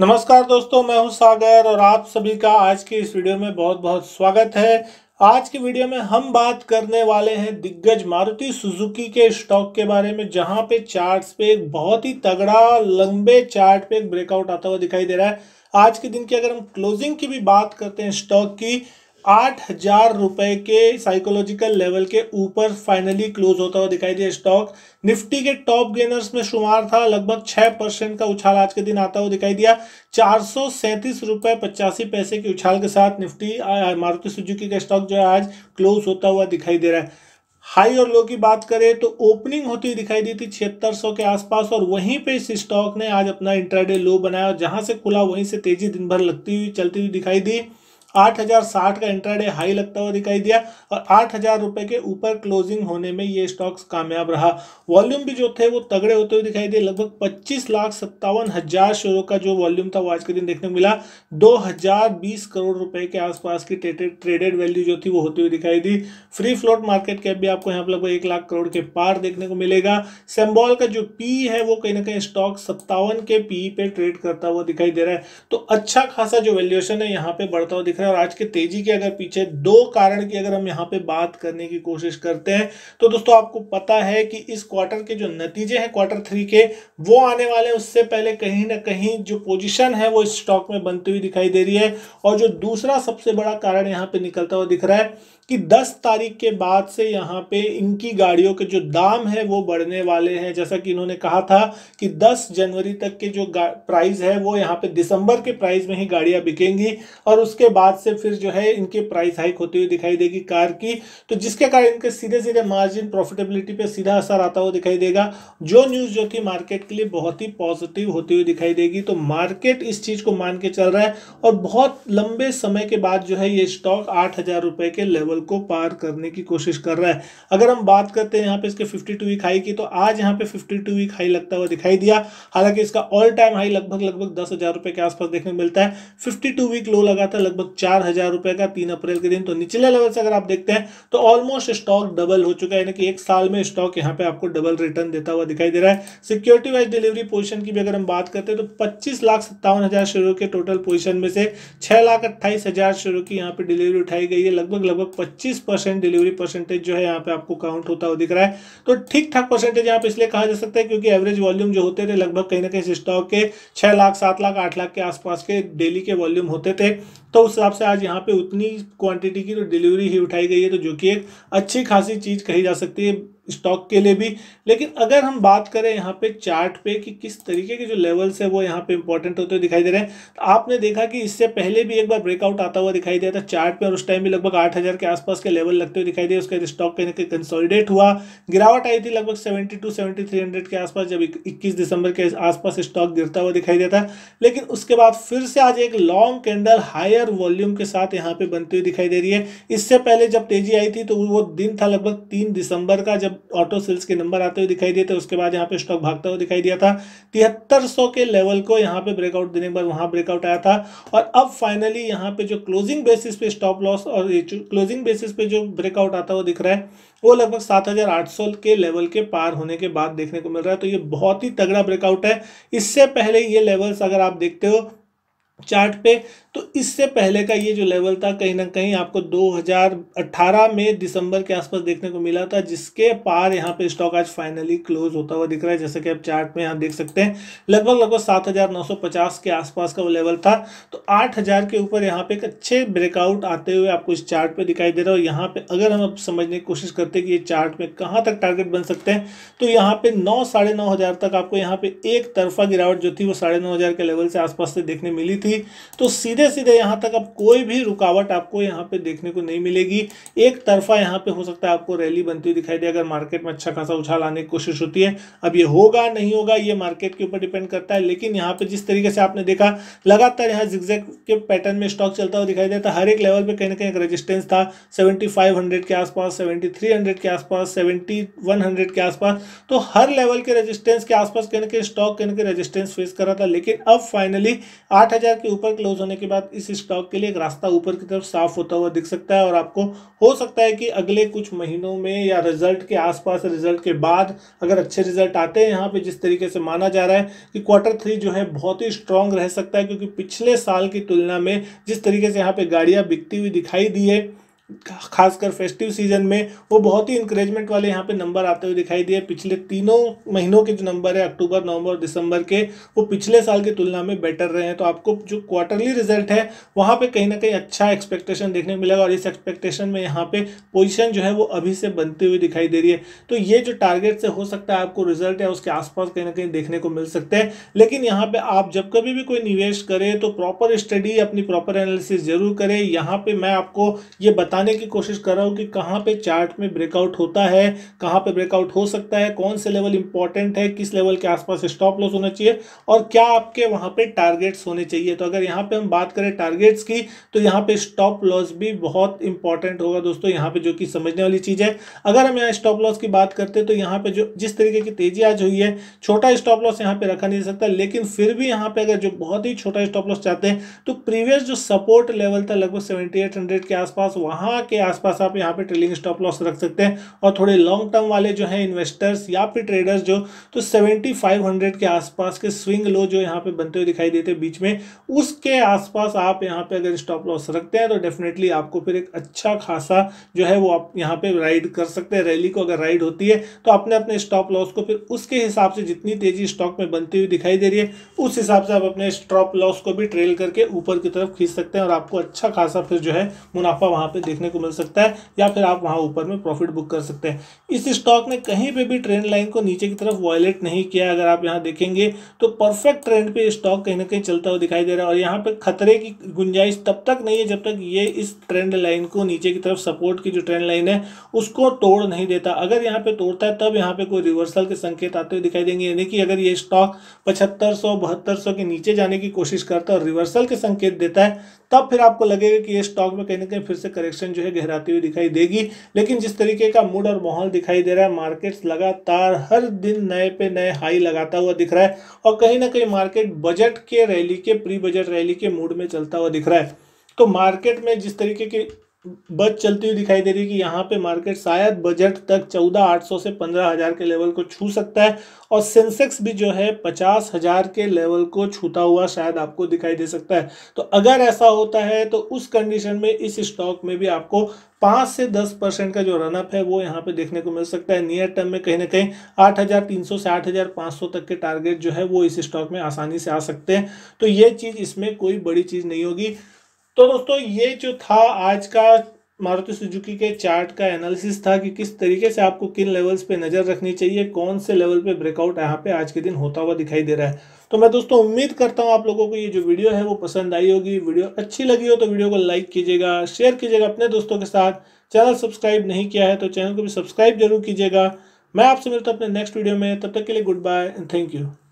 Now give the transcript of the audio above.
नमस्कार दोस्तों मैं हूं सागर और आप सभी का आज की इस वीडियो में बहुत बहुत स्वागत है आज की वीडियो में हम बात करने वाले हैं दिग्गज मारुति सुजुकी के स्टॉक के बारे में जहां पे चार्ट्स पे एक बहुत ही तगड़ा लंबे चार्ट पे एक ब्रेकआउट आता हुआ दिखाई दे रहा है आज के दिन की अगर हम क्लोजिंग की भी बात करते हैं स्टॉक की आठ हजार रुपए के साइकोलॉजिकल लेवल के ऊपर फाइनली क्लोज होता हुआ दिखाई दिया स्टॉक निफ्टी के टॉप गेनर्स में शुमार था लगभग छह परसेंट का उछाल आज के दिन आता हुआ दिखाई दिया चार सौ सैंतीस रुपए पचासी पैसे के उछाल के साथ निफ्टी मारुति सुजुकी का स्टॉक जो है आज क्लोज होता हुआ दिखाई दे रहा है हाई और लो की बात करें तो ओपनिंग होती हुई दिखाई दी थी छिहत्तर सौ के आसपास और वहीं पे इस स्टॉक ने आज अपना इंटरडे लो बनाया और जहां से खुला वहीं से तेजी दिन भर लगती हुई चलती हुई दिखाई दी आठ हजार साठ का इंट्राडे हाई लगता हुआ दिखाई दिया और आठ हजार रुपए के ऊपर क्लोजिंग होने में ये स्टॉक्स कामयाब रहा वॉल्यूम भी जो थे वो तगड़े होते हुए दिखाई दिए लगभग पच्चीस लाख सत्तावन हजार शेयरों का जो वॉल्यूम था वो आज के दिन देखने को मिला दो हजार बीस करोड़ रुपए के आसपास की ट्रेडेड वैल्यू जो थी वो होती हुई दिखाई दी फ्री फ्लोट मार्केट कैप भी आपको यहाँ पर लगभग एक लाख करोड़ के पार देखने को मिलेगा सेम्बॉल का जो पी है वो कहीं ना कहीं स्टॉक सत्तावन के पी पे ट्रेड करता हुआ दिखाई दे रहा है तो अच्छा खासा जो वैल्यूएशन है यहाँ पे बढ़ता हुआ दिख रहा है हैं और आज के तेजी के अगर पीछे दो कारण की अगर हम यहाँ पे बात करने की कोशिश करते हैं तो दोस्तों आपको पता है कि इस क्वार्टर के जो नतीजे हैं क्वार्टर थ्री के वो आने वाले हैं उससे पहले कहीं ना कहीं जो पोजिशन है वो स्टॉक में बनती हुई दिखाई दे रही है और जो दूसरा सबसे बड़ा कारण यहाँ पे निकलता हुआ दिख रहा है कि 10 तारीख के बाद से यहाँ पे इनकी गाड़ियों के जो दाम है वो बढ़ने वाले हैं जैसा कि इन्होंने कहा था कि 10 जनवरी तक के जो प्राइस है वो यहाँ पे दिसंबर के प्राइस में ही गाड़ियाँ बिकेंगी और उसके बाद बाद से फिर जो है इनके प्राइस हाइक होती हुई दिखाई देगी कार की तो जिसके कारण इनके सीधे सीधे मार्जिन प्रॉफिटेबिलिटी पे सीधा असर आता हुआ दिखाई देगा जो न्यूज़ जो थी मार्केट के लिए बहुत ही पॉजिटिव होती हुई दिखाई देगी तो मार्केट इस चीज़ को मान के चल रहा है और बहुत लंबे समय के बाद जो है ये स्टॉक आठ के लेवल को पार करने की कोशिश कर रहा है अगर हम बात करते हैं यहाँ पे इसके फिफ्टी वीक हाई की तो आज यहाँ पे फिफ्टी वीक हाई लगता हुआ दिखाई दिया हालांकि इसका ऑल टाइम हाई लगभग लगभग दस हज़ार रुपये के आसपास देखने मिलता है 52 वीक लो लगा था लगभग चार हजार रुपए का तीन अप्रैल के दिन तो निचले लेवल से अगर आप देखते हैं तो ऑलमोस्ट स्टॉक डबल हो चुका है यानी कि एक साल में स्टॉक यहाँ पे आपको डबल रिटर्न देता हुआ दिखाई दे रहा है सिक्योरिटी वाइज डिलीवरी पोजिशन की भी अगर हम बात करते हैं तो पच्चीस लाख सत्तावन हजार शेयरों के टोटल पोजिशन में से छह लाख अट्ठाईस हजार शेयरों की यहाँ पे डिलीवरी उठाई गई है लगभग लगभग पच्चीस डिलीवरी परसेंटेज जो है यहाँ पे आपको काउंट होता हुआ दिख रहा है तो ठीक ठाक परसेंटेज यहाँ पे इसलिए कहा जा सकता है क्योंकि एवरेज वॉल्यूम जो होते थे लगभग कहीं ना कहीं स्टॉक के छह लाख सात लाख आठ लाख के आसपास के डेली के वॉल्यूम होते थे तो उस हिसाब से आज यहाँ पे उतनी क्वांटिटी की तो डिलीवरी ही उठाई गई है तो जो कि एक अच्छी खासी चीज़ कही जा सकती है स्टॉक के लिए भी लेकिन अगर हम बात करें यहाँ पे चार्ट पे कि किस तरीके के जो लेवल्स है वो यहाँ पे इंपॉर्टेंट होते हुए दिखाई दे रहे हैं तो आपने देखा कि इससे पहले भी एक बार ब्रेकआउट आता हुआ दिखाई दिया था चार्ट पे और उस टाइम भी लगभग आठ हज़ार के आसपास के लेवल लगते हुए दिखाई दिए उसके स्टॉक कहीं ना कंसोलिडेट हुआ गिरावट आई थी लगभग seventy two seventy three hundred के आसपास जब इक्कीस दिसंबर के आसपास स्टॉक गिरता हुआ दिखाई दिया था लेकिन उसके बाद फिर से आज एक लॉन्ग कैंडल हायर वॉल्यूम के साथ यहाँ पे बनती हुई दिखाई दे रही है इससे पहले जब तेजी आई थी तो वो दिन था लगभग तीन दिसंबर का जब ऑटो सेल्स के नंबर आते हुए दिखाई दिए थे उसके बाद यहाँ पे स्टॉक भागता हुआ दिखाई दिया था तिहत्तर के लेवल को यहाँ पे ब्रेकआउट देने के बाद वहाँ ब्रेकआउट आया था और अब फाइनली यहाँ पे जो क्लोजिंग बेसिस पे स्टॉप लॉस और क्लोजिंग बेसिस पे जो ब्रेकआउट आता हुआ दिख रहा है वो लगभग सात हजार आठ सौ के लेवल के पार होने के बाद देखने को मिल रहा है तो ये बहुत ही तगड़ा ब्रेकआउट है इससे पहले ये लेवल्स अगर आप देखते हो चार्ट पे तो इससे पहले का ये जो लेवल था कहीं ना कहीं आपको 2018 में दिसंबर के आसपास देखने को मिला था जिसके पार यहाँ पे स्टॉक आज फाइनली क्लोज होता हुआ दिख रहा है जैसे कि आप चार्ट में यहाँ देख सकते हैं लगभग लगभग 7,950 के आसपास का वो लेवल था तो 8,000 के ऊपर यहाँ पे एक अच्छे ब्रेकआउट आते हुए आपको इस चार्ट पे दिखाई दे रहा है और यहाँ पे अगर हम आप समझने की कोशिश करते हैं कि ये चार्ट में कहाँ तक टारगेट बन सकते हैं तो यहाँ पे नौ साढ़े तक आपको यहाँ पे एक तरफा गिरावट जो थी वो साढ़े के लेवल से आसपास से देखने मिली थी थी तो सीधे सीधे यहाँ तक अब कोई भी रुकावट आपको यहाँ पे देखने को नहीं मिलेगी एक तरफा यहाँ पे हो सकता है आपको रैली बनती हुई दिखाई दे अगर मार्केट में अच्छा खासा उछाल आने की कोशिश होती है अब ये होगा नहीं होगा ये मार्केट के ऊपर डिपेंड करता है लेकिन यहाँ पे जिस तरीके से आपने देखा लगातार यहाँ जिक्जेक के पैटर्न में स्टॉक चलता हुआ दिखाई देता तो हर एक लेवल पर कहीं ना कहीं एक रजिस्टेंस था सेवेंटी के आसपास सेवेंटी के आसपास सेवेंटी के आसपास तो हर लेवल के रजिस्टेंस के आसपास कहने के स्टॉक कहने के रजिस्टेंस फेस कर रहा था लेकिन अब फाइनली आठ के ऊपर क्लोज होने के बाद इस स्टॉक के लिए एक रास्ता ऊपर की तरफ साफ होता हुआ दिख सकता है और आपको हो सकता है कि अगले कुछ महीनों में या रिजल्ट के आसपास रिजल्ट के बाद अगर अच्छे रिजल्ट आते हैं यहाँ पे जिस तरीके से माना जा रहा है कि क्वार्टर थ्री जो है बहुत ही स्ट्रांग रह सकता है क्योंकि पिछले साल की तुलना में जिस तरीके से यहाँ पे गाड़ियाँ बिकती हुई दिखाई दी है खासकर फेस्टिव सीजन में वो बहुत ही इंकरेजमेंट वाले यहाँ पे नंबर आते हुए दिखाई दिए पिछले तीनों महीनों के जो नंबर है अक्टूबर नवंबर और दिसंबर के वो पिछले साल की तुलना में बेटर रहे हैं तो आपको जो क्वार्टरली रिजल्ट है वहाँ पे कहीं ना कहीं अच्छा एक्सपेक्टेशन देखने को मिलेगा और इस एक्सपेक्टेशन में यहाँ पे पोजिशन जो है वो अभी से बनती हुई दिखाई दे रही है तो ये जो टारगेट से हो सकता है आपको रिजल्ट है उसके आसपास कहीं ना कहीं देखने को मिल सकते हैं लेकिन यहाँ पे आप जब कभी भी कोई निवेश करें तो प्रॉपर स्टडी अपनी प्रॉपर एनालिसिस जरूर करें यहाँ पर मैं आपको ये बता बताने की कोशिश कर रहा हूँ कि कहाँ पे चार्ट में ब्रेकआउट होता है कहाँ पे ब्रेकआउट हो सकता है कौन से लेवल इंपॉर्टेंट है किस लेवल के आसपास स्टॉप लॉस होना चाहिए और क्या आपके वहाँ पे टारगेट्स होने चाहिए तो अगर यहाँ पे हम बात करें टारगेट्स की तो यहाँ पे स्टॉप लॉस भी बहुत इंपॉर्टेंट होगा दोस्तों यहाँ पे जो कि समझने वाली चीज़ है अगर हम यहाँ स्टॉप लॉस की बात करते तो यहाँ पे जो जिस तरीके की तेजी आज हुई है छोटा स्टॉप लॉस यहाँ पे रखा नहीं सकता लेकिन फिर भी यहाँ पे अगर जो बहुत ही छोटा स्टॉप लॉस चाहते हैं तो प्रीवियस जो सपोर्ट लेवल था लगभग सेवेंटी के आसपास वहाँ यहाँ के आसपास आप यहाँ पे ट्रेलिंग स्टॉप लॉस रख सकते हैं और थोड़े लॉन्ग टर्म वाले जो हैं इन्वेस्टर्स या फिर ट्रेडर्स जो तो 7500 के आसपास के स्विंग लो जो यहाँ पे बनते हुए दिखाई देते हैं बीच में उसके आसपास आप यहाँ पे अगर स्टॉप लॉस रखते हैं तो डेफिनेटली आपको फिर एक अच्छा खासा जो है वो आप यहाँ पे राइड कर सकते हैं रैली को अगर राइड होती है तो अपने अपने स्टॉप लॉस को फिर उसके हिसाब से जितनी तेजी स्टॉक में बनती हुई दिखाई दे रही है उस हिसाब से आप अपने स्टॉप लॉस को भी ट्रेल करके ऊपर की तरफ खींच सकते हैं और आपको अच्छा खासा फिर जो है मुनाफा वहाँ पर देखने को मिल सकता है या फिर आप वहाँ ऊपर में प्रॉफिट बुक कर सकते हैं इस स्टॉक ने कहीं पर भी ट्रेंड लाइन को नीचे की तरफ वॉयलेट नहीं किया अगर आप यहाँ देखेंगे तो परफेक्ट ट्रेंड पर स्टॉक कहीं ना कहीं चलता हुआ दिखाई दे रहा है और यहाँ पर खतरे की गुंजाइश तब तक नहीं है जब तक ये इस ट्रेंड लाइन को नीचे की तरफ सपोर्ट की जो ट्रेंड लाइन है उसको तोड़ नहीं देता अगर यहाँ पे तोड़ता है तब यहाँ पे कोई रिवर्सल के संकेत आते हुए दिखाई देंगे यानी कि अगर ये स्टॉक पचहत्तर सौ बहत्तर सौ के नीचे जाने की कोशिश करता है और रिवर्सल के संकेत देता है तब फिर आपको लगेगा कि ये स्टॉक में कहीं ना कहीं फिर से करेक्शन कंडक्शन जो है गहराती हुई दिखाई देगी लेकिन जिस तरीके का मूड और माहौल दिखाई दे रहा है मार्केट्स लगातार हर दिन नए पे नए हाई लगाता हुआ दिख रहा है और कहीं ना कहीं मार्केट बजट के रैली के प्री बजट रैली के मूड में चलता हुआ दिख रहा है तो मार्केट में जिस तरीके की बस चलती हुई दिखाई दे रही है कि यहाँ पे मार्केट शायद बजट तक चौदह आठ सौ से पंद्रह हज़ार के लेवल को छू सकता है और सेंसेक्स भी जो है पचास हज़ार के लेवल को छूता हुआ शायद आपको दिखाई दे सकता है तो अगर ऐसा होता है तो उस कंडीशन में इस स्टॉक में भी आपको पाँच से दस परसेंट का जो रनअप है वो यहाँ पे देखने को मिल सकता है नियर टर्म में कहीं ना कहीं आठ हज़ार तीन सौ से आठ हज़ार पाँच सौ तक के टारगेट जो है वो इस स्टॉक में आसानी से आ सकते हैं तो ये चीज़ इसमें कोई बड़ी चीज़ नहीं होगी तो दोस्तों ये जो था आज का मारुति सुजुकी के चार्ट का एनालिसिस था कि किस तरीके से आपको किन लेवल्स पे नज़र रखनी चाहिए कौन से लेवल पे ब्रेकआउट यहाँ पे आज के दिन होता हुआ दिखाई दे रहा है तो मैं दोस्तों उम्मीद करता हूँ आप लोगों को ये जो वीडियो है वो पसंद आई होगी वीडियो अच्छी लगी हो तो वीडियो को लाइक कीजिएगा शेयर कीजिएगा अपने दोस्तों के साथ चैनल सब्सक्राइब नहीं किया है तो चैनल को भी सब्सक्राइब जरूर कीजिएगा मैं आपसे मिलता हूँ अपने नेक्स्ट वीडियो में तब तक के लिए goodbye and thank you